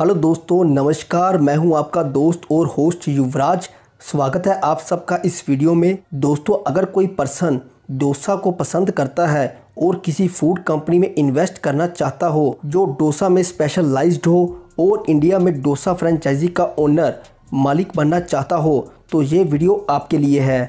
hello दोस्तों नमस्कार मैं हूं आपका दोस्त और होस्ट युवराज स्वागत है आप सबका इस वीडियो में दोस्तों अगर कोई पर्सन डोसा को पसंद करता है और किसी फूड कंपनी में इन्वेस्ट करना चाहता हो जो डोसा में स्पेशलाइज्ड हो और इंडिया में डोसा फ्रेंचाइजी का ओनर मालिक बनना चाहता हो तो ये वीडियो आपके लिए है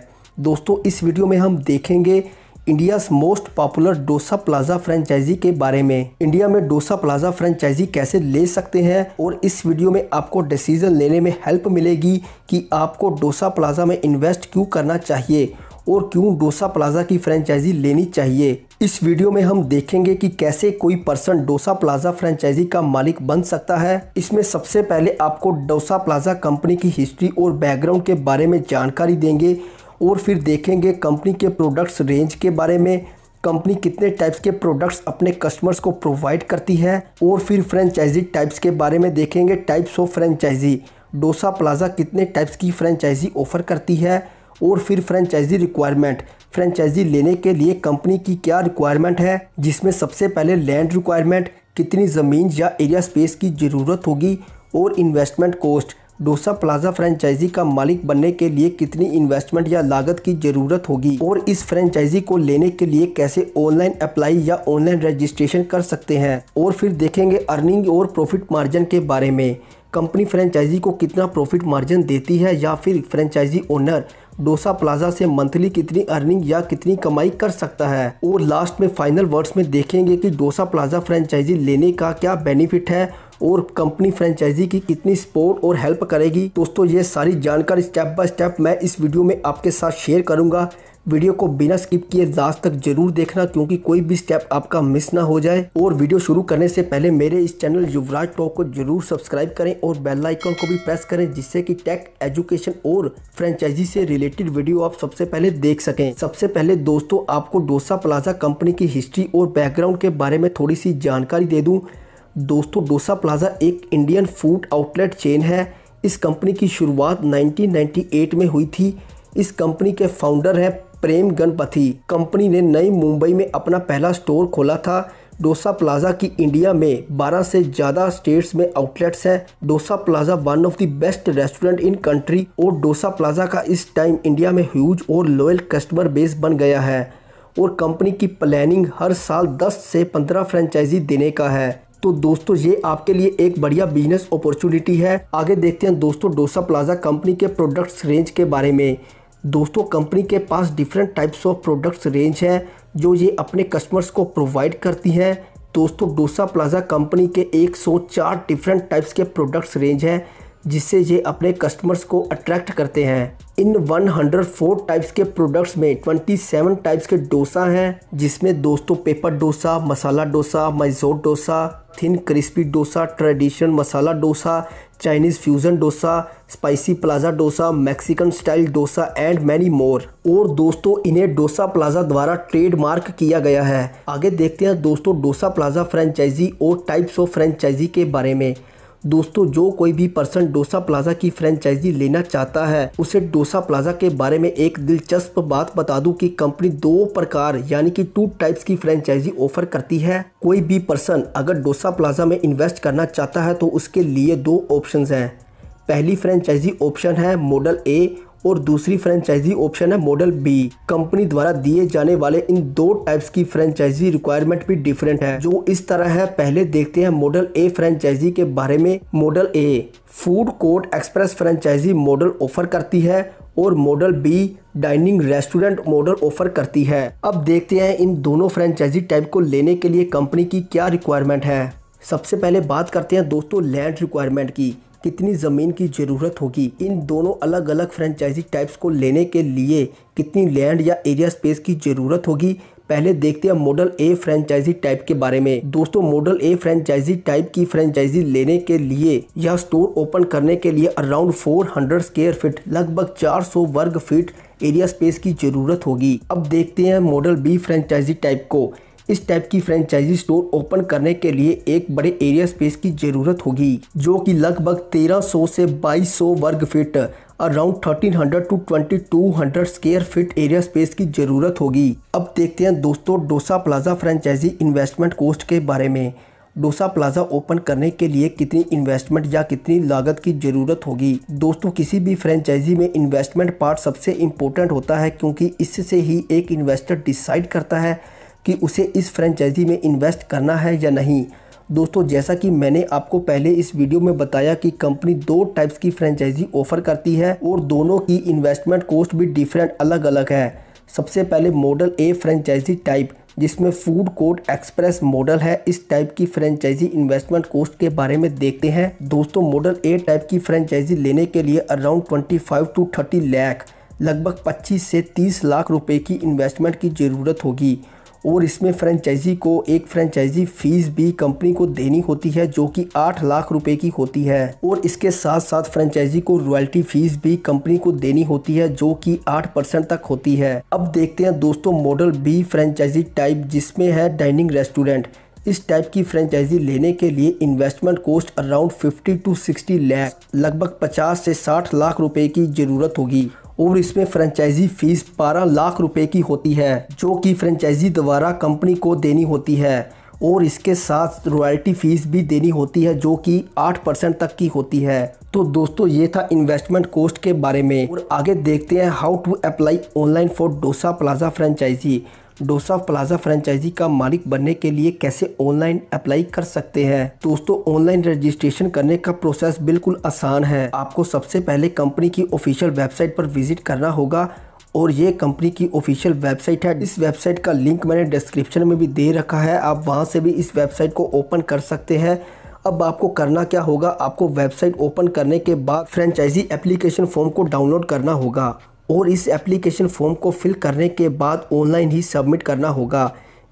दोस्तों इस वीडियो में हम देखेंगे India's most popular Dosa plaza franchise के बारे में इंडिया में डोसा प्लाजा फ्रेंचाइजी कैसे ले सकते हैं और इस वीडियो में आपको डिसीजन लेने में हेल्प मिलेगी कि आपको डोसा प्लाजा में इन्वेस्ट क्यों करना चाहिए और क्यों डोसा प्लाजा की फ्रेंचाइजी लेनी चाहिए इस वीडियो में हम देखेंगे कि कैसे कोई पर्सन डोसा प्लाजा फ्रेंचाइजी का मालिक बन सकता है इसमें सबसे पहले आपको डोसा प्लाजा कंपनी की हिस्ट्री और बैकग्राउंड के बारे में जानकारी देंगे और फिर देखेंगे कंपनी के प्रोडक्ट्स रेंज के बारे में कंपनी कितने टाइप्स के प्रोडक्ट्स अपने कस्टमर्स को प्रोवाइड करती है और फिर फ्रेंचाइजी टाइप्स के बारे में देखेंगे types of franchise Dosa Plaza कितने टाइप्स की फ्रेंचाइजी ऑफर करती है और फिर फ्रेंचाइजी रिक्वायरमेंट फ्रेंचाइजी लेने के लिए कंपनी की क्या रिक्वायरमेंट है जिसमें सबसे पहले लैंड रिक्वायरमेंट कितनी ज़मीन या एरिया स्पेस की ज़रूरत होगी और investment cost Dosa plaza franchise का मालिक बनने के लिए कितनी इन्वेस्टमेंट या लागत की जरूरत होगी और इस फ्रेंचाइजी को लेने के लिए कैसे ऑनलाइन अप्लाई या ऑनलाइन रजिस्ट्रेशन कर सकते हैं और फिर देखेंगे अर्निंग और प्रॉफिट मार्जिन के बारे में कंपनी फ्रेंचाइजी को कितना प्रॉफिट मार्जिन देती है या फिर फ्रेंचाइजी ओनर डोसा प्लाजा से मंथली कितनी अर्निंग या कितनी कमाई कर सकता है और लास्ट में फाइनल वर्ड्स में देखेंगे कि डोसा प्लाजा फ्रेंचाइजी लेने का क्या बेनिफिट है और कंपनी फ्रेंचाइजी की कितनी सपोर्ट और हेल्प करेगी दोस्तों ये सारी जानकारी स्टेप बाय स्टेप मैं इस वीडियो में आपके साथ शेयर करूंगा वीडियो को बिना स्किप किए लास्ट तक जरूर देखना क्योंकि कोई भी स्टेप आपका मिस ना हो जाए और वीडियो शुरू करने से पहले मेरे इस चैनल युवराज टॉक को जरूर सब्सक्राइब करें और बेल आइकन को भी प्रेस करें जिससे कि टेक एजुकेशन और फ्रेंचाइजी से रिलेटेड वीडियो आप सबसे पहले देख सकें सबसे पहले दोस्तों आपको डोसा प्लाजा कंपनी की हिस्ट्री और बैकग्राउंड के बारे में थोड़ी सी जानकारी दे दूँ दोस्तों डोसा प्लाजा एक इंडियन फूड आउटलेट चेन है इस कंपनी की शुरुआत 1998 में हुई थी इस कंपनी के फाउंडर हैं प्रेम गणपति कंपनी ने नई मुंबई में अपना पहला स्टोर खोला था डोसा प्लाजा की इंडिया में 12 से ज़्यादा स्टेट्स में आउटलेट्स हैं Dosa Plaza one of the best restaurant in country और डोसा प्लाजा का इस टाइम इंडिया में ह्यूज और लॉयल कस्टमर बेस बन गया है और कंपनी की प्लानिंग हर साल 10 से 15 फ्रेंचाइजी देने का है तो दोस्तों ये आपके लिए एक बढ़िया बिजनेस अपॉर्चुनिटी है आगे देखते हैं दोस्तों डोसा प्लाजा कंपनी के प्रोडक्ट्स रेंज के बारे में दोस्तों कंपनी के पास different types of products range है जो ये अपने कस्टमर्स को प्रोवाइड करती है दोस्तों डोसा प्लाजा कंपनी के 104 डिफरेंट टाइप्स के प्रोडक्ट्स रेंज है जिससे ये अपने कस्टमर्स को अट्रैक्ट करते हैं इन 104 टाइप्स के प्रोडक्ट्स में 27 टाइप्स के डोसा हैं जिसमें दोस्तों paper dosa masala dosa Mysore dosa thin crispy dosa traditional masala dosa Chinese fusion dosa spicy Plaza dosa Mexican style dosa and many more और दोस्तों इन्हें डोसा प्लाजा द्वारा ट्रेडमार्क किया गया है आगे देखते हैं दोस्तों डोसा प्लाजा फ्रेंचाइजी और टाइप्स ऑफ फ्रेंचाइजी के बारे में दोस्तों जो कोई भी पर्सन डोसा प्लाजा की फ्रेंचाइजी लेना चाहता है उसे डोसा प्लाजा के बारे में एक दिलचस्प बात बता दूं कि कंपनी दो प्रकार यानी कि टू टाइप्स की फ्रेंचाइजी ऑफर करती है कोई भी पर्सन अगर डोसा प्लाजा में इन्वेस्ट करना चाहता है तो उसके लिए दो ऑप्शन हैं पहली फ्रेंचाइजी ऑप्शन है मॉडल ए और दूसरी फ्रेंचाइजी ऑप्शन है मॉडल बी कंपनी द्वारा दिए जाने वाले इन दो टाइप्स की फ्रेंचाइजी रिक्वायरमेंट भी डिफरेंट है जो इस तरह है पहले देखते हैं मॉडल ए फ्रेंचाइजी के बारे में model A food court express franchise model offer करती है और model B dining restaurant model offer करती है अब देखते हैं इन दोनों फ्रेंचाइजी टाइप को लेने के लिए कंपनी की क्या रिक्वायरमेंट है सबसे पहले बात करते हैं दोस्तों लैंड रिक्वायरमेंट की कितनी ज़मीन की ज़रूरत होगी इन दोनों अलग अलग फ्रेंचाइजी टाइप्स को लेने के लिए कितनी लैंड या एरिया स्पेस की ज़रूरत होगी पहले देखते हैं मॉडल ए फ्रेंचाइजी टाइप के बारे में दोस्तों मॉडल ए फ्रेंचाइजी टाइप की फ्रेंचाइजी लेने के लिए यह स्टोर ओपन करने के लिए अराउंड 400 स्क्वेयर फीट लगभग 400 वर्ग फीट एरिया स्पेस की जरूरत होगी अब देखते हैं मॉडल बी फ्रेंचाइजी टाइप को इस टाइप की फ्रेंचाइजी स्टोर ओपन करने के लिए एक बड़े एरिया स्पेस की जरूरत होगी जो कि लगभग 1300 से 2200 वर्ग feet around 1300 to 2200 square feet area space की जरूरत होगी अब देखते हैं दोस्तों Dosa plaza franchise investment cost के बारे में डोसा प्लाजा ओपन करने के लिए कितनी इन्वेस्टमेंट या कितनी लागत की ज़रूरत होगी दोस्तों किसी भी फ्रेंचाइजी में इन्वेस्टमेंट पार्ट सबसे इम्पोर्टेंट होता है क्योंकि इससे ही एक इन्वेस्टर डिसाइड करता है कि उसे इस फ्रेंचाइजी में इन्वेस्ट करना है या नहीं दोस्तों जैसा कि मैंने आपको पहले इस वीडियो में बताया कि कंपनी दो टाइप्स की फ्रेंचाइजी ऑफर करती है और दोनों की इन्वेस्टमेंट कॉस्ट भी डिफरेंट अलग अलग है सबसे पहले मॉडल ए फ्रेंचाइजी टाइप जिसमें फूड कोर्ट एक्सप्रेस मॉडल है इस टाइप की फ्रेंचाइजी इन्वेस्टमेंट कॉस्ट के बारे में देखते हैं दोस्तों मॉडल ए टाइप की फ्रेंचाइजी लेने के लिए अराउंड 25 टू 30 लाख लगभग 25 से 30 लाख रुपए की इन्वेस्टमेंट की ज़रूरत होगी और इसमें फ्रेंचाइजी को एक फ्रेंचाइजी फीस भी कंपनी को देनी होती है जो कि आठ लाख रुपए की होती है और इसके साथ साथ फ्रेंचाइजी को रॉयल्टी फीस भी कंपनी को देनी होती है जो कि आठ परसेंट तक होती है अब देखते हैं दोस्तों मॉडल बी फ्रेंचाइजी टाइप जिसमें है डाइनिंग रेस्टोरेंट इस टाइप की फ्रेंचाइजी लेने के लिए investment cost around 50 to 60 lakh लगभग 50 से 60 लाख रुपए की ज़रूरत होगी और इसमें फ्रेंचाइजी फीस बारह लाख रुपए की होती है जो कि फ्रेंचाइजी द्वारा कंपनी को देनी होती है और इसके साथ रॉयल्टी फीस भी देनी होती है जो कि 8 परसेंट तक की होती है तो दोस्तों ये था इन्वेस्टमेंट कॉस्ट के बारे में और आगे देखते हैं how to apply online for Dosa plaza franchise Dosa plaza franchise का मालिक बनने के लिए कैसे ऑनलाइन अप्लाई कर सकते हैं दोस्तों ऑनलाइन रजिस्ट्रेशन करने का प्रोसेस बिल्कुल आसान है आपको सबसे पहले कंपनी की ऑफिशियल वेबसाइट पर विजिट करना होगा और ये कंपनी की ऑफिशियल वेबसाइट है इस वेबसाइट का लिंक मैंने डिस्क्रिप्शन में भी दे रखा है आप वहाँ से भी इस वेबसाइट को ओपन कर सकते हैं अब आपको करना क्या होगा आपको वेबसाइट ओपन करने के बाद फ्रेंचाइजी एप्लीकेशन फॉर्म को डाउनलोड करना होगा और इस एप्लीकेशन फॉर्म को फिल करने के बाद ऑनलाइन ही सबमिट करना होगा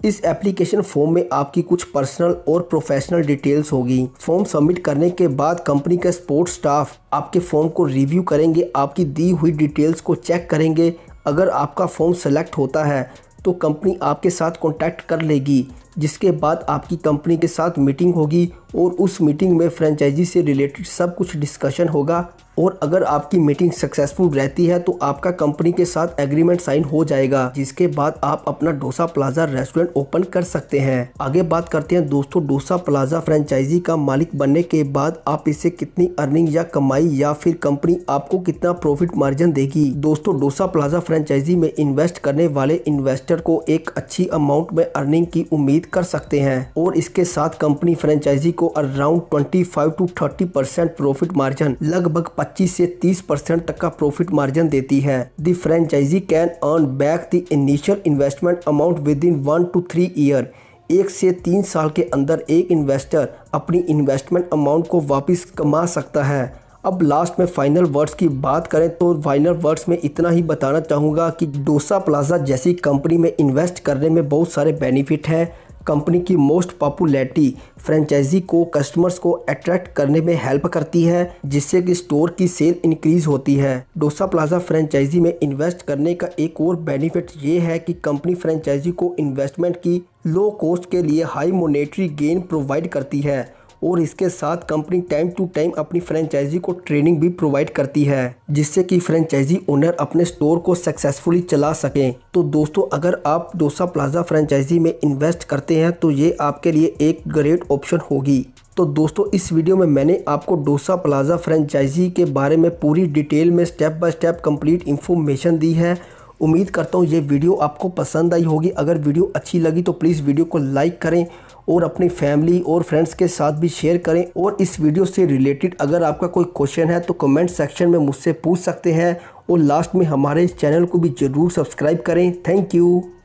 इस एप्लीकेशन फॉर्म में आपकी कुछ पर्सनल और प्रोफेशनल डिटेल्स होगी फॉर्म सबमिट करने के बाद कंपनी का स्पोर्ट्स स्टाफ आपके फॉर्म को रिव्यू करेंगे आपकी दी हुई डिटेल्स को चेक करेंगे अगर आपका फॉर्म सेलेक्ट होता है तो कंपनी आपके साथ कॉन्टैक्ट कर लेगी जिसके बाद आपकी कंपनी के साथ मीटिंग होगी और उस मीटिंग में फ्रेंचाइजी से रिलेटेड सब कुछ डिस्कशन होगा और अगर आपकी मीटिंग सक्सेसफुल रहती है तो आपका कंपनी के साथ एग्रीमेंट साइन हो जाएगा जिसके बाद आप अपना डोसा प्लाजा रेस्टोरेंट ओपन कर सकते हैं आगे बात करते हैं दोस्तों डोसा प्लाजा फ्रेंचाइजी का मालिक बनने के बाद आप इसे कितनी अर्निंग या कमाई या फिर कंपनी आपको कितना प्रॉफिट मार्जिन देगी दोस्तों डोसा प्लाजा फ्रेंचाइजी में इन्वेस्ट करने वाले इन्वेस्टर को एक अच्छी अमाउंट में अर्निंग की उम्मीद कर सकते हैं और इसके साथ कंपनी फ्रेंचाइजी को around 25 to 30 percent profit margin लगभग 25 से 30 परसेंट तक का प्रॉफिट मार्जिन देती है the franchise can earn back the initial investment amount within one two three year एक से तीन साल के अंदर एक इन्वेस्टर अपनी इन्वेस्टमेंट अमाउंट को वापस कमा सकता है अब लास्ट में फाइनल वर्ड्स की बात करें तो फाइनल वर्ड्स में इतना ही बताना चाहूँगा कि डोसा प्लाजा जैसी कंपनी में इन्वेस्ट करने में बहुत सारे बेनिफिट हैं कंपनी की मोस्ट पॉपुलैरिटी फ्रेंचाइजी को कस्टमर्स को अट्रैक्ट करने में हेल्प करती है जिससे कि स्टोर की सेल इंक्रीज होती है डोसा प्लाजा फ्रेंचाइजी में इन्वेस्ट करने का एक और बेनिफिट ये है कि कंपनी फ्रेंचाइजी को इन्वेस्टमेंट की लो कॉस्ट के लिए हाई मोनेटरी गेन प्रोवाइड करती है और इसके साथ कंपनी टाइम टू टाइम अपनी फ्रेंचाइजी को ट्रेनिंग भी प्रोवाइड करती है जिससे कि फ्रेंचाइजी ओनर अपने स्टोर को सक्सेसफुली चला सकें तो दोस्तों अगर आप डोसा प्लाजा फ्रेंचाइजी में इन्वेस्ट करते हैं तो ये आपके लिए एक ग्रेट ऑप्शन होगी तो दोस्तों इस वीडियो में मैंने आपको डोसा प्लाजा फ्रेंचाइजी के बारे में पूरी डिटेल में step by step complete information दी है उम्मीद करता हूँ ये वीडियो आपको पसंद आई होगी अगर वीडियो अच्छी लगी तो प्लीज़ वीडियो को लाइक करें और अपनी फैमिली और फ्रेंड्स के साथ भी शेयर करें और इस वीडियो से रिलेटेड अगर आपका कोई क्वेश्चन है तो कमेंट सेक्शन में मुझसे पूछ सकते हैं और लास्ट में हमारे चैनल को भी ज़रूर सब्सक्राइब करें थैंक यू